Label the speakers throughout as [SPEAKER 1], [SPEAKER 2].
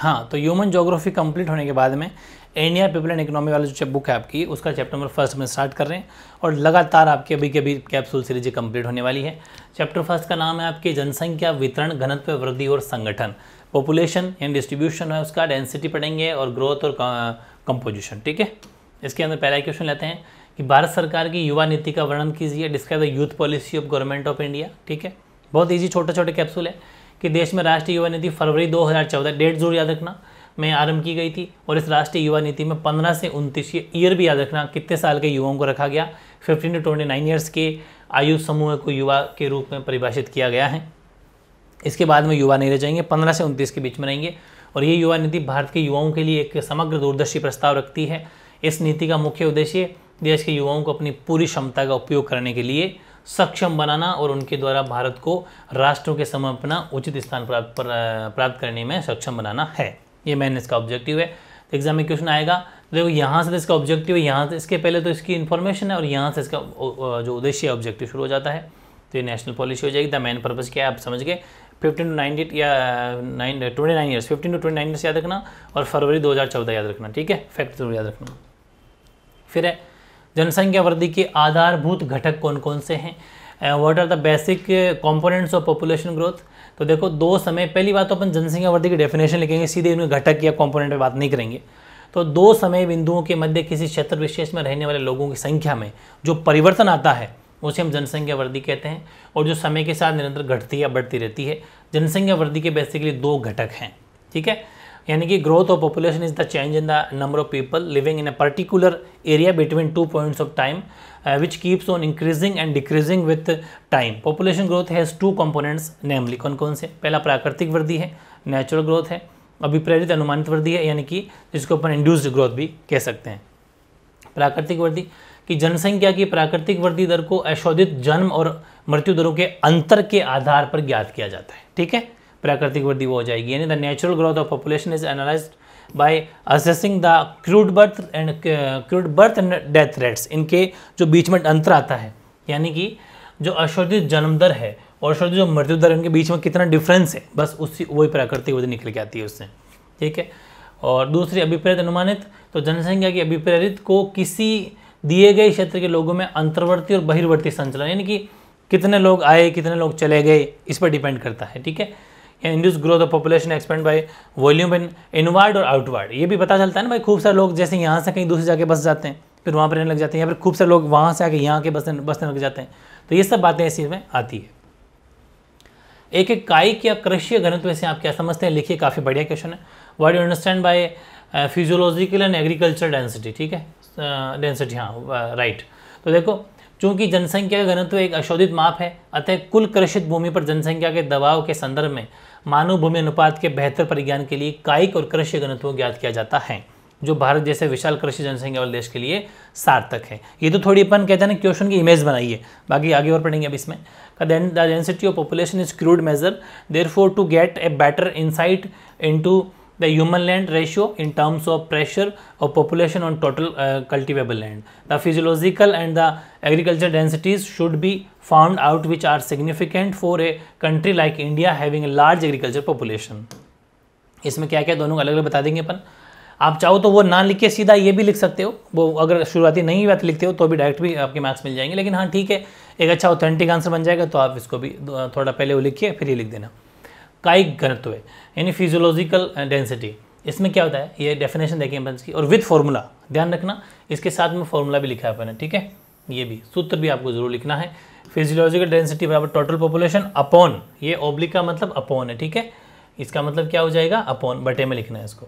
[SPEAKER 1] हाँ तो human geography complete होने के बाद में इंडिया पीपल एंड इकोनॉमी वाला जो बुक है आपकी उसका चैप्टर नंबर फर्स्ट में स्टार्ट कर रहे हैं और लगातार आपकी अभी अभी कैप्सूल सीरीज कंप्लीट होने वाली है चैप्टर फर्स्ट का नाम है आपकी जनसंख्या वितरण घनत्व वृद्धि और संगठन पॉपुलेशन एंड डिस्ट्रीब्यूशन है उसका डेंसिटी पढ़ेंगे और ग्रोथ और कंपोजिशन ठीक है इसके अंदर पहला क्वेश्चन लेते हैं कि भारत सरकार की युवा नीति का वर्णन कीजिए describe the youth policy of government of India ठीक है बहुत ईजी छोटे छोटे कैप्सूल है कि देश में राष्ट्रीय युवा नीति फरवरी 2014 डेट जरूर याद रखना में आरंभ की गई थी और इस राष्ट्रीय युवा नीति में 15 से उनतीस ईयर भी याद रखना कितने साल के युवाओं को रखा गया 15 टू नाइन ईयर्स के आयु समूह को युवा के रूप में परिभाषित किया गया है इसके बाद में युवा नहीं रह जाएंगे पंद्रह से उनतीस के बीच में रहेंगे और ये युवा नीति भारत के युवाओं के लिए एक समग्र दूरदर्शी प्रस्ताव रखती है इस नीति का मुख्य उद्देश्य देश के युवाओं को अपनी पूरी क्षमता का उपयोग करने के लिए सक्षम बनाना और उनके द्वारा भारत को राष्ट्रों के समय अपना उचित स्थान प्राप्त प्राप्त करने में सक्षम बनाना है ये मैंने इसका ऑब्जेक्टिव है तो एग्जाम में क्वेश्चन आएगा तो देखो यहाँ से तो इसका ऑब्जेक्टिव है यहाँ से इसके पहले तो इसकी इन्फॉर्मेशन है और यहाँ से इसका जो उद्देश्य ऑब्जेक्टिव शुरू हो जाता है तो ये नेशनल पॉलिसी हो जाएगी द मेन पर्पज़ क्या है आप समझ गए फिफ्टीन टू नाइनटी या nine twenty nine years fifteen to twenty nine years याद रखना और फरवरी दो हज़ार चौदह याद रखना ठीक है फैक्ट जरूर याद रखना फिर है जनसंख्या वृद्धि के आधारभूत घटक कौन कौन से हैं what are the basic components of population growth तो देखो दो समय पहली बात तो अपन जनसंख्या वृद्धि की डेफिनेशन लिखेंगे सीधे इनमें घटक या कंपोनेंट पर बात नहीं करेंगे तो दो समय बिंदुओं के मध्य किसी क्षेत्र विशेष में रहने वाले लोगों की संख्या में जो परिवर्तन आता है उसे हम जनसंख्या वृद्धि कहते हैं और जो समय के साथ निरंतर घटती या बढ़ती रहती है जनसंख्या वृद्धि के बेसिकली दो घटक हैं ठीक है यानी कि growth of population is the change in the number of people living in a particular area between two points of time which keeps on increasing and decreasing with time population growth has two components namely कौन कौन से पहला प्राकृतिक वृद्धि है natural growth है अभिप्रेरित अनुमानित वृद्धि है यानी कि जिसको अपन इंड्यूस्ड ग्रोथ भी कह सकते हैं प्राकृतिक वृद्धि कि जनसंख्या की प्राकृतिक वृद्धि दर को अशोधित जन्म और मृत्यु दरों के अंतर के आधार पर ज्ञात किया जाता है ठीक है प्राकृतिक वृद्धि वो हो जाएगी यानी the natural growth of population is analyse by assessing the crude birth and crude birth and death rates इनके जो बीच में अंतर आता है यानी कि जो अशोधित जन्म दर है और अशोधित जो मृत्यु दर उनके बीच में कितना डिफरेंस है बस उसी वही प्राकृतिक वृद्धि निकल के आती है उससे ठीक है और दूसरी अभिप्रेत अनुमानित तो जनसंख्या की अभिप्रेरित को किसी दिए गए क्षेत्र के लोगों में अंतर्वर्ती और बहिर्वर्ती संचलन यानी कि कितने लोग आए कितने लोग चले गए इस पर डिपेंड करता है ठीक है induce growth of population expand by volume in inward और आउटवर्ड ये भी पता चलता है ना भाई खूब सारे लोग जैसे यहाँ से कहीं दूसरे जाके बस जाते हैं फिर वहाँ पर रहने लग जाते हैं या फिर खूब सारे लोग वहाँ से आके यहाँ के बसने बसने लग जाते हैं तो ये सब बातें ऐसी में आती है एक एक कायिक या कृषि घनत्व से आप क्या समझते हैं लिखिए काफ़ी बढ़िया क्वेश्चन है word you understand by physiological and agriculture density ठीक है डेंसिटी uh, हाँ राइट uh, तो देखो चूंकि जनसंख्या का घनत्व तो एक अशोधित माप है अतः कुल कृषित भूमि पर जनसंख्या के दबाव के संदर्भ में मानव भूमि अनुपात के बेहतर परिज्ञान के लिए कायिक और कृषि गणित्व ज्ञात किया जाता है जो भारत जैसे विशाल कृषि जनसंख्या वाले देश के लिए सार्थक है ये तो थोड़ी अपन कहते हैं क्वेश्चन की इमेज बनाइए बाकी आगे और पढ़ेंगे अब इसमें then the density of population is crude measure there to get a better in into the human land ratio in terms of pressure of population on total uh, cultivable land. The physiological and the agriculture densities should be found out which are significant for a country like India having a large agriculture population. इसमें क्या क्या दोनों अलग अलग बता देंगे अपन आप चाहो तो वो ना लिख के सीधा ये भी लिख सकते हो वो अगर शुरुआती नहीं बात लिखते हो तो भी डायरेक्ट भी आपके मार्क्स मिल जाएंगे लेकिन हाँ ठीक है एक अच्छा ऑथेंटिक आंसर बन जाएगा तो आप इसको भी थोड़ा पहले वो लिखिए फिर ये लिख देना कायिक घनत्व है यानी फिजियोलॉजिकल डेंसिटी इसमें क्या होता है ये डेफिनेशन देखिए बंस की और विथ फॉर्मूला ध्यान रखना इसके साथ में फॉर्मूला भी लिखा है अपने ठीक है ये भी सूत्र भी आपको जरूर लिखना है फिजियोलॉजिकल डेंसिटी बराबर टोटल पॉपुलेशन अपॉन ये ओब्लिक का मतलब अपॉन है ठीक है इसका मतलब क्या हो जाएगा अपॉन बटे में लिखना है इसको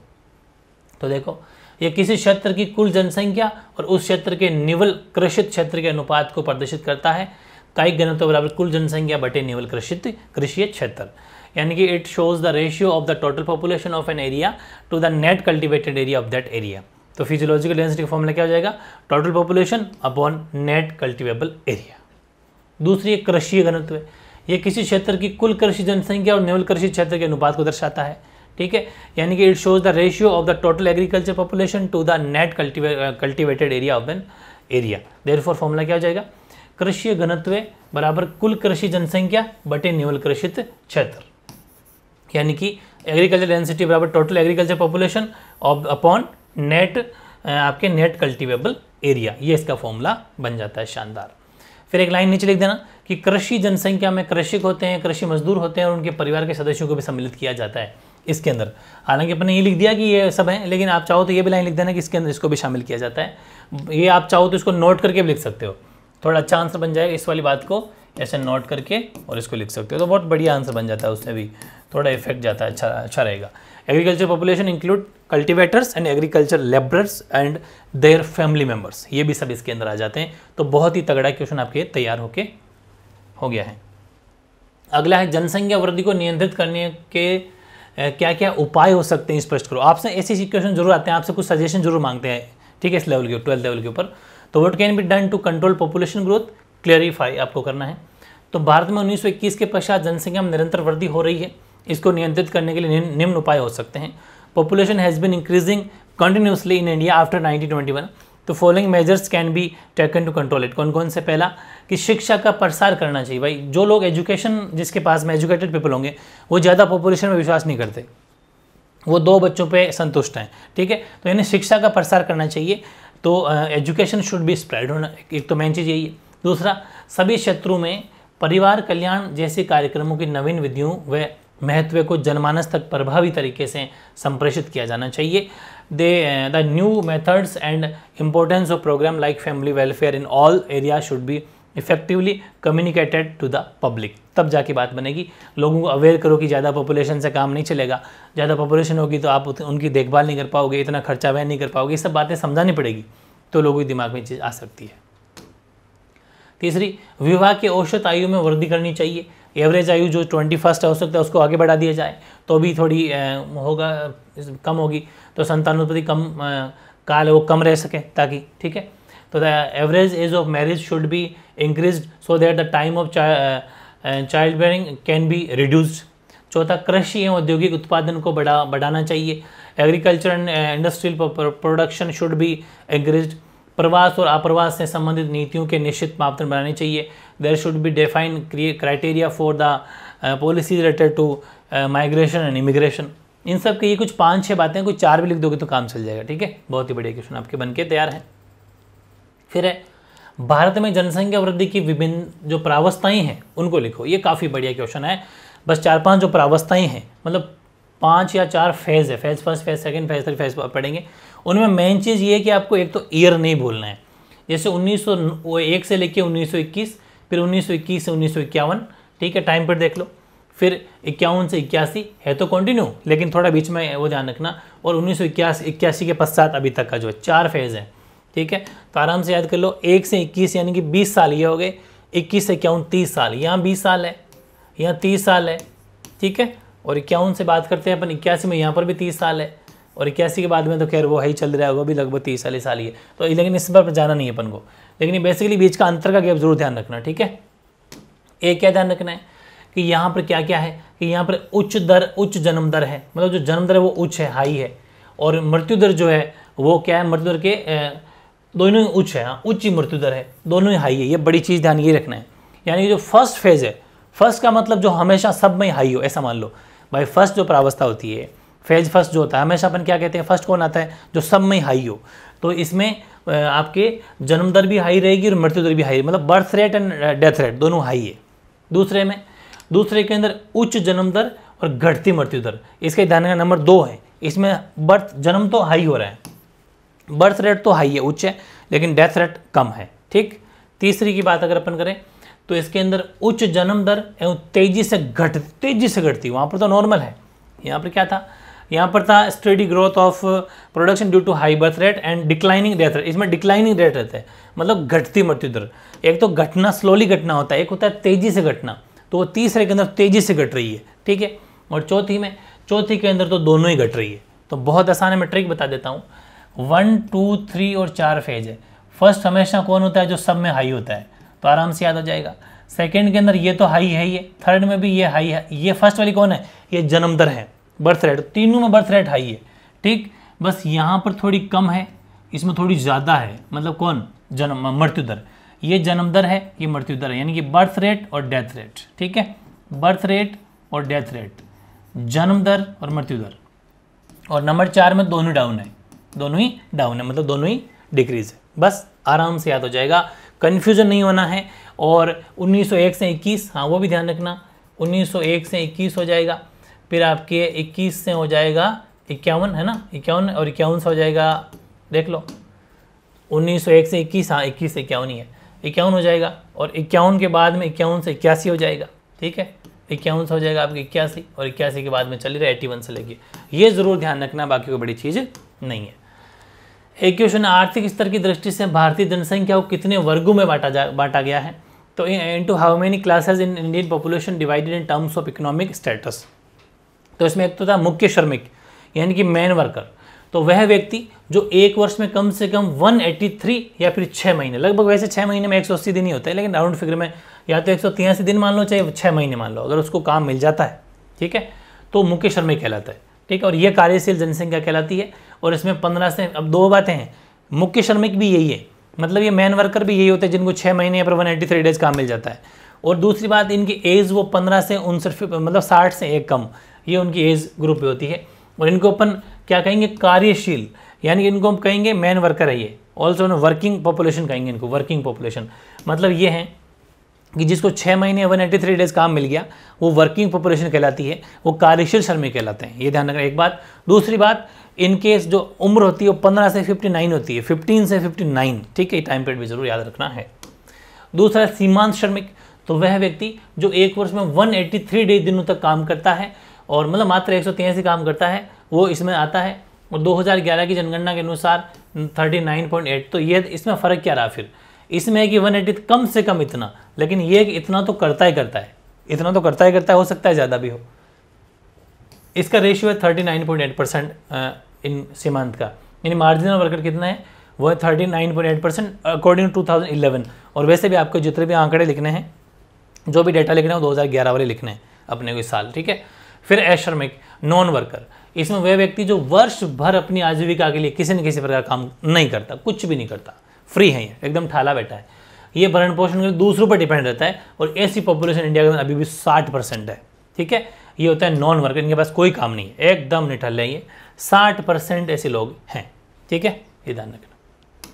[SPEAKER 1] तो देखो ये किसी क्षेत्र की कुल जनसंख्या और उस क्षेत्र के निवल कृषित क्षेत्र के अनुपात को प्रदर्शित करता है कायिक घनत्व बराबर कुल जनसंख्या बटे नेवल कृषित कृषि क्षेत्र यानी कि it shows the ratio of the total population of an area to the net cultivated area of that area तो फिजियोलॉजिकल डेंसिटी का फॉर्मूला क्या हो जाएगा total population upon net cultivable area दूसरी एक कृषि घनत्व है ये किसी क्षेत्र की कुल कृषि जनसंख्या और नेवल कृषि क्षेत्र के अनुपात को दर्शाता है ठीक है यानी कि it shows the ratio of the total agriculture population to the net cultivated area of an area there for formula क्या हो जाएगा कृषि घनत्व बराबर कुल कृषि जनसंख्या बटे निवल कृषित क्षेत्र यानी कि एग्रीकल्चर डेंसिटी बराबर total agriculture population of upon net आपके नेट कल्टिवेबल एरिया ये इसका फॉर्मूला बन जाता है शानदार फिर एक लाइन नीचे लिख देना कि कृषि जनसंख्या में कृषक होते हैं कृषि मजदूर होते हैं और उनके परिवार के सदस्यों को भी सम्मिलित किया जाता है इसके अंदर हालांकि अपने ये लिख दिया कि ये सब है लेकिन आप चाहो तो ये भी लाइन लिख देना कि इसके अंदर इसको भी शामिल किया जाता है ये आप चाहो तो इसको नोट करके भी लिख सकते हो थोड़ा अच्छा आंसर बन जाएगा इस वाली बात को ऐसे नोट करके और इसको लिख सकते हो तो बहुत बढ़िया आंसर बन जाता है उसमें भी थोड़ा इफेक्ट जाता है अच्छा अच्छा रहेगा agriculture population include cultivators and agriculture labourers and their family members ये भी सब इसके अंदर आ जाते हैं तो बहुत ही तगड़ा क्वेश्चन आपके तैयार होके हो गया है अगला है जनसंख्या वृद्धि को नियंत्रित करने के क्या क्या उपाय हो सकते हैं स्पष्ट करो आपसे ऐसी क्वेश्चन जरूर आते हैं आपसे कुछ सजेशन जरूर मांगते हैं ठीक है इस लेवल के ट्वेल्थ लेवल के ऊपर तो what can be done to control population growth clarify आपको करना है तो भारत में 1921 के पश्चात जनसंख्या में निरंतर वृद्धि हो रही है इसको नियंत्रित करने के लिए निम्न उपाय हो सकते हैं population has been increasing continuously in India after 1921 तो following measures can be taken to control it कौन कौन से पहला कि शिक्षा का प्रसार करना चाहिए भाई जो लोग एजुकेशन जिसके पास में एजुकेटेड पीपल होंगे वो ज़्यादा पॉपुलेशन में विश्वास नहीं करते वो दो बच्चों पे संतुष्ट हैं ठीक है तो इन्हें शिक्षा का प्रसार करना चाहिए तो एजुकेशन शुड बी स्प्रेड होना एक तो मेन चीज़ यही है दूसरा सभी क्षेत्रों में परिवार कल्याण जैसे कार्यक्रमों की नवीन विधियों व महत्व को जनमानस तक प्रभावी तरीके से संप्रेषित किया जाना चाहिए they the new methods and importance of programme like family welfare in all area should be effectively communicated to the public तब जाके बात बनेगी लोगों को अवेयर करो कि ज़्यादा पॉपुलेशन से काम नहीं चलेगा ज़्यादा पॉपुलेशन होगी तो आप उनकी देखभाल नहीं कर पाओगे इतना खर्चा वह नहीं कर पाओगे ये सब बातें समझानी पड़ेगी तो लोगों के दिमाग में चीज़ आ सकती है तीसरी विवाह की औसत आयु में वृद्धि करनी चाहिए एवरेज आयु जो ट्वेंटी फर्स्ट हो सकता है उसको आगे बढ़ा दिया जाए तो भी थोड़ी होगा कम होगी तो संतानोत्पत्ति कम काल वो कम रह सके ताकि ठीक है तो the average age of marriage should be increased so that the time of child uh, can uh, bearing can be reduced चौथा कृषि एवं औद्योगिक उत्पादन को बढ़ा बढ़ाना चाहिए agriculture and industrial production should be increase प्रवास और अप्रवास से संबंधित नीतियों के निश्चित मापदंड बनाने चाहिए there should be define criteria for the policy related to migration and immigration इन सब के ये कुछ पाँच छः बातें कुछ चार भी लिख दोगे तो काम चल जाएगा ठीक है बहुत ही बढ़िया क्वेश्चन आपके बन के तैयार हैं फिर है भारत में जनसंख्या वृद्धि की विभिन्न जो प्रावस्थाएँ हैं उनको लिखो ये काफ़ी बढ़िया क्वेश्चन है बस चार पाँच जो प्रावस्थाएँ हैं मतलब पाँच या चार फेज़ है phase first phase second phase third phase पढ़ेंगे उनमें मेन चीज़ ये है कि आपको एक तो ईयर नहीं भूलना है जैसे उन्नीस एक से लेके उन्नीस फिर उन्नीस से उन्नीस ठीक है टाइम पर देख लो फिर इक्यावन से इक्यासी है तो कंटिन्यू लेकिन थोड़ा बीच में वो ध्यान रखना और उन्नीस सौ इक्यासी के पश्चात अभी तक का जो है चार फेज़ है ठीक है तो आराम से याद कर लो एक से इक्कीस यानी कि बीस साल ये हो गए इक्कीस से इक्यावन तीस साल यहाँ बीस साल है यहाँ तीस साल है ठीक है और इक्यावन से बात करते हैं अपन इक्यासी में यहाँ पर भी तीस साल है और इक्यासी के बाद में तो खैर वो हाई ही चल रहा है वो भी लगभग तीस चालीस साल ही है तो लेकिन इस पर जाना नहीं है अपन को लेकिन बेसिकली बीच का अंतर का गैप जरूर ध्यान रखना ठीक है एक क्या ध्यान रखना है कि यहाँ पर क्या क्या है कि यहाँ पर उच्च दर उच्च जन्म दर है मतलब जो जन्म दर है वो उच्च है हाई है और मृत्यु दर जो है वो क्या है मृत्यु दर के दोनों ही उच्च है हाँ, उच्च मृत्यु दर है दोनों ही हाई है ये बड़ी चीज़ ध्यान ये रखना है यानी जो फर्स्ट फेज़ है फर्स्ट का मतलब जो हमेशा सब में हाई हो ऐसा मान लो भाई फर्स्ट जो प्रावस्था होती है फेज फर्स्ट जो होता है हमेशा अपन क्या कहते हैं फर्स्ट कौन आता है जो सब में हाई हो तो इसमें आपके जन्म दर भी हाई रहेगी और मृत्यु दर भी हाई मतलब birth rate and death rate दोनों हाई है दूसरे में दूसरे के अंदर उच्च जन्म दर और घटती मृत्यु दर इसके ध्यान नंबर दो है इसमें बर्थ जन्म तो हाई हो रहा है बर्थ रेट तो हाई है उच्च है लेकिन डेथ रेट कम है ठीक तीसरी की बात अगर अपन करें तो इसके अंदर उच्च जन्म दर एवं तेजी से घट तेजी से घटती वहाँ पर तो नॉर्मल है यहाँ पर क्या था यहाँ पर था steady growth of production due to high birth rate and declining death rate इसमें डिक्लाइनिंग रेट रहता है मतलब घटती मृत्यु दर एक तो घटना स्लोली घटना होता है एक होता है तेज़ी से घटना तो वो तीसरे के अंदर तेज़ी से घट रही है ठीक है और चौथी में चौथी के अंदर तो दोनों ही घट रही है तो बहुत आसान है मैं ट्रिक बता देता हूँ वन टू थ्री और चार फेज है फर्स्ट हमेशा कौन होता है जो सब में हाई होता है तो आराम से याद हो जाएगा सेकेंड के अंदर ये तो हाई है ये थर्ड में भी ये हाई है ये फर्स्ट वाली कौन है ये जन्म दर है बर्थ रेट तीनों में बर्थ रेट हाई है ठीक बस यहाँ पर थोड़ी कम है इसमें थोड़ी ज़्यादा है मतलब कौन जन्म मृत्यु दर ये जन्म दर है ये मृत्यु दर है यानी कि बर्थ रेट और डेथ रेट ठीक है बर्थ रेट और डेथ रेट जन्म दर और मृत्यु दर और नंबर चार में दोनों डाउन है दोनों ही डाउन है मतलब दोनों ही डिक्रीज है बस आराम से याद हो जाएगा कन्फ्यूजन नहीं होना है और 1901 से 21 हाँ वो भी ध्यान रखना 1901 से 21 हो जाएगा फिर आपके 21 से हो जाएगा इक्यावन है ना इक्यावन और इक्यावन से हो जाएगा देख लो 1901 से 21 हाँ 21 से इक्यावन ही है इक्यावन हो जाएगा और इक्यावन के बाद में इक्यावन से इक्यासी हो जाएगा ठीक है इक्यावन से हो जाएगा आपके इक्यासी और इक्यासी के बाद में चल रहा है एटी वन से लेके ये ज़रूर ध्यान रखना बाकी कोई बड़ी चीज़ नहीं है एक क्वेश्चन आर्थिक स्तर की दृष्टि से भारतीय जनसंख्या को कितने वर्गों में बांटा जा बांटा गया है तो into how many classes in Indian population divided in terms of economic status तो इसमें एक तो था मुख्य श्रमिक यानी कि मैन वर्कर तो वह व्यक्ति जो एक वर्ष में कम से कम 183 या फिर छः महीने लगभग वैसे छः महीने में एक दिन ही होता है लेकिन राउंड फिगर में या तो एक दिन मान लो चाहे छः महीने मान लो अगर उसको काम मिल जाता है ठीक है तो मुख्य श्रमिक कहलाता है ठीक है और ये कार्यशील जनसंख्या कहलाती है और इसमें पंद्रह से अब दो बातें हैं मुख्य श्रमिक भी यही है मतलब ये मैन वर्कर भी यही होते हैं जिनको छः महीने या पर वन थ्री डेज काम मिल जाता है और दूसरी बात इनकी एज वो पंद्रह से उनसठ मतलब साठ से एक कम ये उनकी एज ग्रुप पे होती है और इनको अपन क्या कहेंगे कार्यशील यानी कि इनको हम कहेंगे मैन वर्कर है ये ऑल्सो वर्किंग पॉपुलेशन कहेंगे इनको वर्किंग पॉपुलेशन मतलब ये हैं कि जिसको छः महीने वन थ्री डेज़ काम मिल गया वो वर्किंग पॉपुलेशन कहलाती है वो कार्यशील श्रमिक कहलाते हैं ये ध्यान रखना एक बात दूसरी बात इनकेस जो उम्र होती है वो पंद्रह से फिफ्टी नाइन होती है फिफ्टीन से फिफ्टी नाइन ठीक है टाइम पीरियड भी जरूर याद रखना है दूसरा सीमांत श्रमिक तो वह व्यक्ति जो एक वर्ष में वन एट्टी थ्री डे दिनों तक काम करता है और मतलब मात्र एक सौ काम करता है वो इसमें आता है और दो की जनगणना के अनुसार थर्टी तो ये इसमें फ़र्क क्या रहा फिर इसमें है कि वन एटी तो कम से कम इतना लेकिन ये इतना तो करता ही करता है इतना तो करता ही करता है हो सकता है ज़्यादा भी हो इसका रेशियो है thirty nine point eight percent इन सीमांत का यानी मार्जिनल वर्कर कितना है वो है thirty nine point eight percent according to thousand eleven और वैसे भी आपको जितने भी आंकड़े लिखने हैं जो भी डेटा लिखना है वो दो हज़ार ग्यारह वाले लिखने हैं अपने को इस साल ठीक है फिर एश्रमिक नॉन वर्कर इसमें वह व्यक्ति जो वर्ष भर अपनी आजीविका के लिए किसी न किसी प्रकार काम नहीं करता कुछ भी नहीं करता फ्री है ये एकदम ठाला बैठा है ये भरण पोषण दूसरों पर डिपेंड रहता है और ऐसी पॉपुलेशन इंडिया के अंदर अभी भी साठ परसेंट है ठीक है ये होता है नॉन वर्कर इनके पास कोई काम नहीं है एकदम निठल है ये साठ परसेंट ऐसे लोग हैं ठीक है ये ध्यान रखना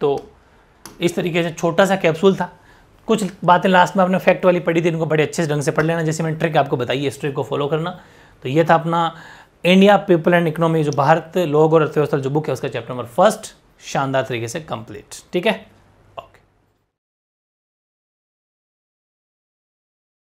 [SPEAKER 1] तो इस तरीके से छोटा सा कैप्सूल था कुछ बातें लास्ट में आपने फैक्ट वाली पढ़ी थी इनको बड़े अच्छे ढंग से पढ़ लेना जैसे मैंने ट्रिक आपको बताई इस ट्रिक को फॉलो करना तो ये था अपना इंडिया पीपल एंड इकोनॉमी जो भारत लोग और अर्थव्यवस्था जो बुक है उसका चैप्टर नंबर फर्स्ट शानदार तरीके से कंप्लीट ठीक है